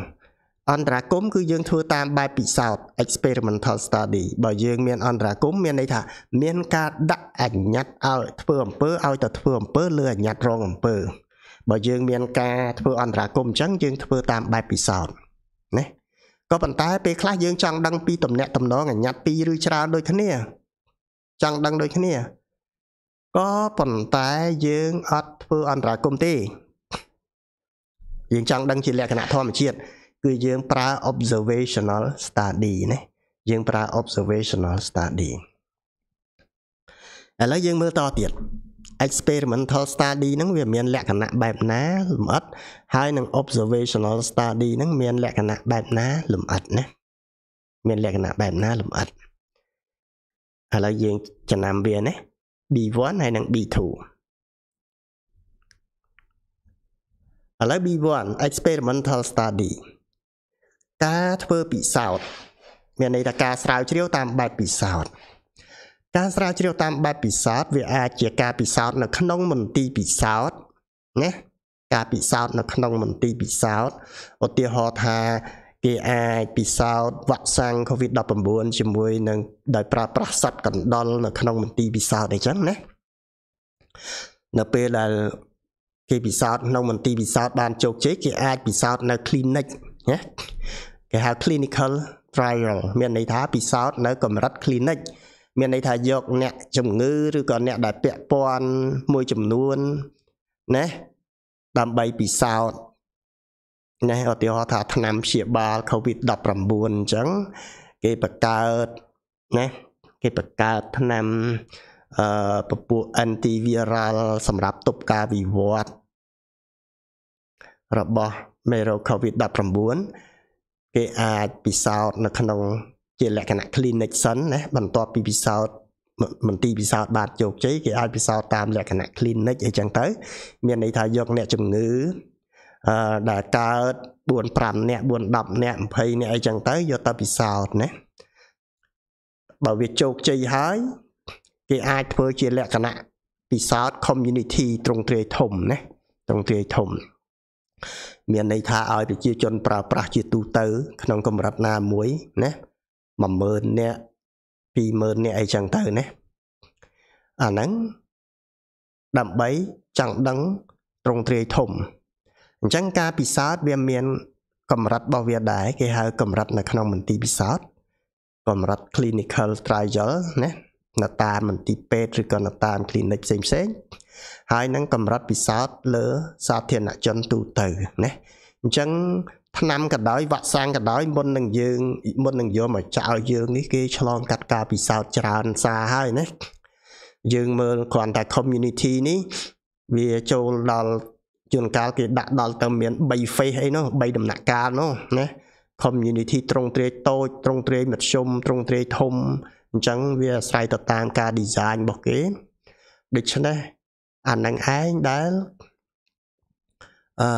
អន្តរាគមគឺយើងធ្វើតាម បែបពិសោធន៍ experimental study បើយើងមានអន្តរាគមមានន័យថាមានការដាក់អញ្ញត្តិឲ្យធ្វើអំពើឲ្យទៅធ្វើអំពើលើអញ្ញត្តិរងអំពើបើយើងមានការធ្វើអន្តរាគមអញ្ចឹងយើងធ្វើតាម បែបពិសោធន៍ណាក៏ប៉ុន្តែពេលខ្លះយើងចង់ដឹងពីតំណែងតំណងអញ្ញត្តិពីរឬច្រើនដូចគ្នា ចង់ដឹងដូចគ្នាក៏ប៉ុន្តែយើងអត់ធ្វើអន្តរាគមទេយើងចង់ដឹងជាលក្ខណៈធម្មជាតិគឺយើងប្រើ observational study ណាយើងប្រើ observational study ឥឡូវយើងមើលតទៀត experimental study ហ្នឹងវាមាន លក្ខណៈបែបណាលម្អិតហើយនឹង observational study ហ្នឹងមាន លក្ខណៈបែបណាលម្អិតណាមានលក្ខណៈបែបណាលម្អិតឥឡូ w យើងចំណាំវាណា b1 ហើយនិង b2 ឥឡូវ B1 experimental study ការធ្វើពិសោធន៍មានន័យថាការស្រាវជ្រាវតាមបែបពិសោធន៍ការស្រាវជ្រាវតាមបែបពិសោធន៍វាអាចជាការពិសោធន៍នៅក្នុងមន្ទីរពិសោធន៍ណាការពិសោធន៍នៅក្នុងមន្ទីរពិសោធន៍ឧទាហរណ៍ថាគេអាច ពិសោធន៍វ៉ាក់សាំង COVID-19 ជាមួយនឹងដោយប្រើប្រាស់សត្វកណ្ដុរនៅក្នុងមន្ទីរពិសោធន៍អីចឹងណានៅពេលដែលគេពិសោធន៍ក្នុងមន្ទីរពិសោធន៍បានជោគជ័យគេអាចពិសោធន៍នៅ clinic ណាគេហៅ clinical trial មានន័យថាពិសោធន៍នៅ កម្រិត clinic មានន័យថាយកអ្នកជំងឺ ឬក៏អ្នកដែលពាក់ព័ន្ធមួយចំនួនណាដើម្បីពិសោធន៍ណាឧទាហរណ៍ថាឆ្នាំព្យាបាល COVID-19 អញ្ចឹងគេបង្កើតណាគេបង្កើតឆ្នាំអឺពពួក antiviral សម្រាប់ទប់ការវិវត្តរបស់មេរោគ COVID-19 គេ អាចពិសោធន៍នៅក្នុងជាលក្ខណៈ clinic សិនណាបន្ទាប់ពីពិសោធន៍មន្ទីរពិសោធន៍បាទជោគជ័យគេអាចពិសោធន៍តាមលក្ខណៈ clinic អីចឹងទៅមានន័យថាយកអ្នកជំងឺដែលកើត4 5នាក់4 10នាក់20នាក់អីចឹងទៅយកទៅពិសោធន៍ណាបើវាជោគជ័យហើយ គេ អាចធ្វើជាលក្ខណៈពិសោធន៍ community ត្រង់ទ្រាយធំណាត្រង់ទ្រាយធំ មានន័យថាឲ្យប្រជាជន ប្រើប្រាស់ជាទូទៅ ក្នុងកម្រិតណាមួយណា10000នាក់20000នាក់អីចឹងទៅណាអាហ្នឹងដើម្បីចង់ដឹងត្រង់ទ្រាយធំអញ្ចឹងការពិសោធន៍វាមាន កម្រិតរបស់វាដែរគេហៅកម្រិតនៅក្នុងមន្ទីរពិសោធន៍កម្រិត clinical trial ណានៅតាមមន្ទីរពេទ្យឬក៏នៅតាម clinic ផ្សេងផ្សេងហើយនឹងកម្រិតពិសោធន៍លើសាធារណជនទូទៅណាអញ្ចឹងឆ្នាំក៏ដោយវ៉ាក់សាំងក៏ដោយមុននឹងយើង មុននឹងយកមកចោលយើងនេះគេឆ្លងកាត់ការពិសោធន៍ច្រើនសារហើយណាយើងមើលគ្រាន់តែ community នេះវាចូលដល់ជួនកាលគេដាក់ដល់ទៅមាន3 phase អីនោះ3ដំណាក់កាលនោះណា community ត្រង់ទ្រាយតូចត្រង់ទ្រាយមធ្យមត្រង់ទ្រាយធំអញ្ចឹង វាអាស្រ័យទៅតាមការ design របស់គេដូច្នេះអានឹងឯងដែលអឺ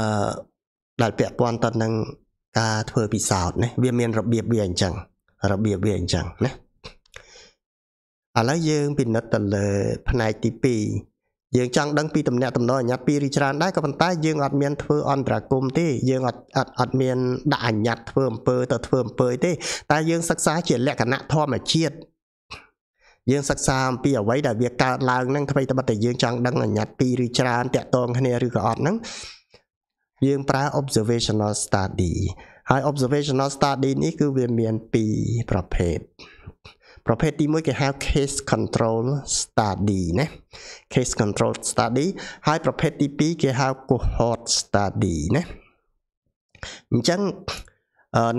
ដែលពាក់ព័ន្ធទៅនឹងការធ្វើពិសោធន៍នេះវាមាន របៀបវាអញ្ចឹងរបៀបវាអញ្ចឹងណាឥឡូវយើងពិនិត្យទៅលើផ្នែកទី2យើងចង់ដឹងពីតំណែងតំណងអាញាត់ពីរីច្រើនដែរក៏ប៉ុន្តែយើងអត់មានធ្វើអន្តរាគមទេយើងអត់អត់អត់មានដាក់អាញាត់ធ្វើអំពើទៅធ្វើអំពើ ទេ តែយើងសិក្សាជា លក្ខណៈធម្មជាតិយើងសិក្សាអំពីអ្វីដែលវាកើតឡើងហ្នឹងថ្មីត្បិតតែយើងចង់ដឹងអាញាត់ពីឬច្រើនតាក់ទងគ្នាឬក៏អត់ហ្នឹងយើងប្រើ observational study ហើយ observational study នេះគឺវាមាន2ប្រភេទប្រភេទទី1គេហៅ case control study ណា case control study ហើយប្រភេទទី2គេហៅ cohort study ណាអញ្ចឹង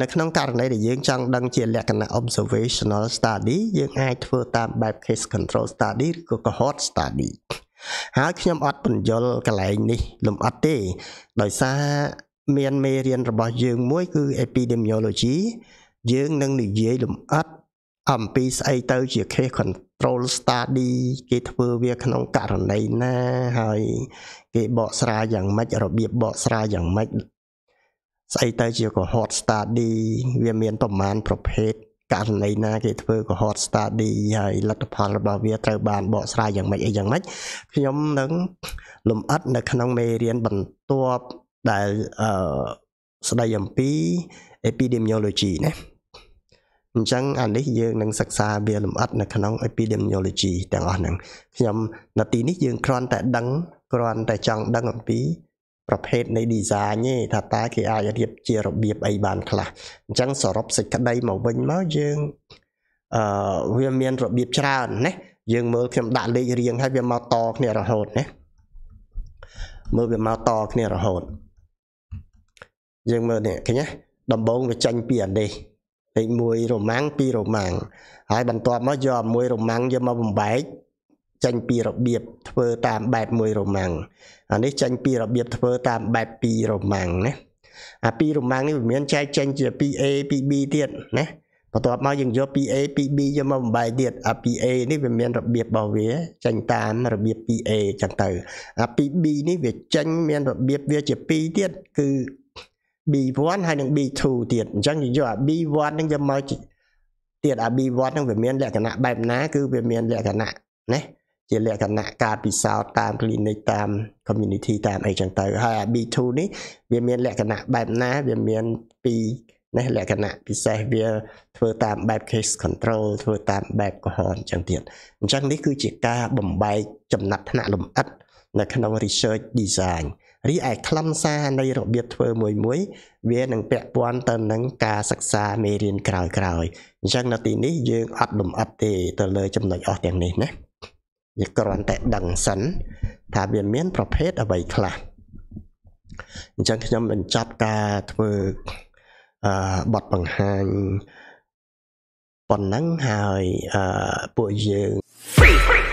នៅក្នុងករណីដែលយើងចង់ដឹង ជាលក្ខណៈ observational study យើងអាចធ្វើតាមបែប case control study ឬក៏ cohort study ហើយខ្ញុំអត់បញ្យលកន្លែងនេះ លំអិតទេ ដោយសារមានមេរៀនរបស់យើងមួយ គឺ epidemiology យើងនឹងនិយាយ លំអិតអំពីស្អីទៅជា case control study គេធ្វើវាក្នុងករណីណាហើយ គេបកស្រាយយ៉ាងម៉េចរបៀបបកស្រាយយ៉ាងម៉េចស្អីទៅជា cohort study វាមានប្រមាណប្រភេទករណីណា គេធ្វើ cohort study ហើយលទ្ធផលរបស់វាត្រូវបានបកស្រាយយ៉ាងម៉េចអីយ៉ាងម៉េចខ្ញុំនឹងលំអិតនៅ ក្នុងមេរៀនបន្ទាប់ដែលអឺស្ដីអំពី epidemiology ណាអញ្ចឹងអានេះយើងនឹងសិក្សាវាលម្អិតនៅក្នុង epidemiology ទាំងអស់ហ្នឹងខ្ញុំនៅទីនេះយើងគ្រាន់តែដឹងគ្រាន់តែចង់ដឹងអំពី ប្រភេទនៃ design ទេថាតើគេអាចរៀបជារបៀបអីបាន ខ្លះអញ្ចឹងសរុបសេចក្តីមកវិញមកយើងអឺវាមាន របៀបច្រើនណាយើងមើលខ្ញុំដាក់លេខរៀងហើយវាមកតគ្នារហូតណាមើលវាមកតគ្នារហូតយើងមើលនេះឃើញទេដំបងវាចាញ់ពីអានេះលេខ1រមាំង2រមាំងហើយបន្ទាប់មកយកមួយរមាំងយកមកបំបែកចេញពីរបៀបធ្វើតាមបែបមួយរមាំងអានេះចេញពីរបៀបធ្វើតាមបែប2រមាំងណាអា2រមាំងនេះវាមានចែកចេញជា 2A 2B ទៀតណាបន្ទាប់មកយើងយក 2A 2B យកមកបំបែកទៀតអា 2A នេះវាមានរបៀបរបស់វាចេញតាមរបៀប 2A ចឹងទៅអា 2B នេះវាចេញមានរបៀបវាជា2ទៀតគឺ B1 ហើយនឹង B2 ទៀតអញ្ចឹងយើងយកអា B1 នឹងយកមកទៀតអា B1 នឹងវាមានលក្ខណៈបែបណាគឺវាមានលក្ខណៈណាជាលក្ខណៈការពិសោធន៍តាម clinic តាម community តាមអីចឹងទៅ ហើយអា B2 នេះ វាមានលក្ខណៈបែបណាវាមានពីរនេះលក្ខណៈពិសេសវាធ្វើតាមបែប case control ធ្វើតាមបែបកុហនចឹងទៀតអញ្ចឹងនេះគឺជាការបំបែកចំណាត់ថ្នាក់លំអិតនៅ ក្នុង research design រីឯខ្លឹមសារនៃរបៀបធ្វើមួយមួយ វានឹងពាក់ព័ន្ធទៅនឹងការសិក្សាមេរៀនក្រោយក្រោយអញ្ចឹងនៅទីនេះយើងអត់លំអិតទេទៅលើចំណុចអស់ទាំងនេះណាវាគ្រាន់តែដឹងសិនថាវាមាន ប្រភេទអ្វីខ្លះអញ្ចឹងខ្ញុំបញ្ចប់ការធ្វើអឺបទបង្ហាញប៉ុណ្ណឹងហើយអឺពួកយើង free free